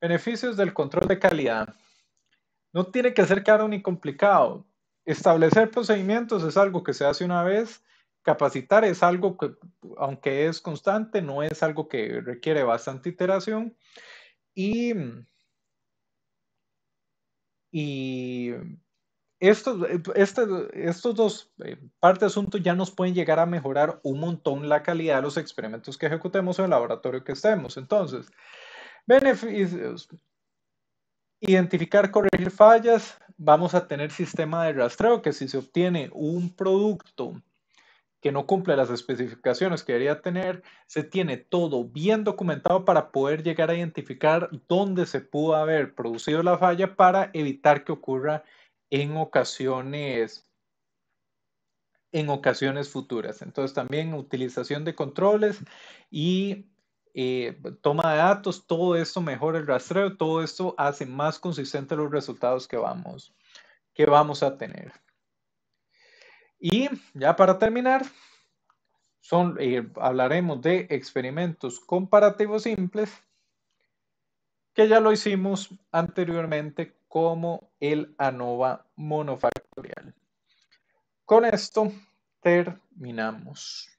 Beneficios del control de calidad. No tiene que ser caro ni complicado. Establecer procedimientos es algo que se hace una vez. Capacitar es algo que, aunque es constante, no es algo que requiere bastante iteración. Y, estos, este, estos dos eh, partes asuntos ya nos pueden llegar a mejorar un montón la calidad de los experimentos que ejecutemos en el laboratorio que estemos. Entonces, Beneficios. Identificar, corregir fallas. Vamos a tener sistema de rastreo que si se obtiene un producto que no cumple las especificaciones que debería tener, se tiene todo bien documentado para poder llegar a identificar dónde se pudo haber producido la falla para evitar que ocurra en ocasiones en ocasiones futuras. Entonces también utilización de controles y eh, toma de datos, todo esto mejora el rastreo, todo esto hace más consistente los resultados que vamos, que vamos a tener. Y ya para terminar, eh, hablaremos de experimentos comparativos simples, que ya lo hicimos anteriormente como el ANOVA monofactorial. Con esto terminamos.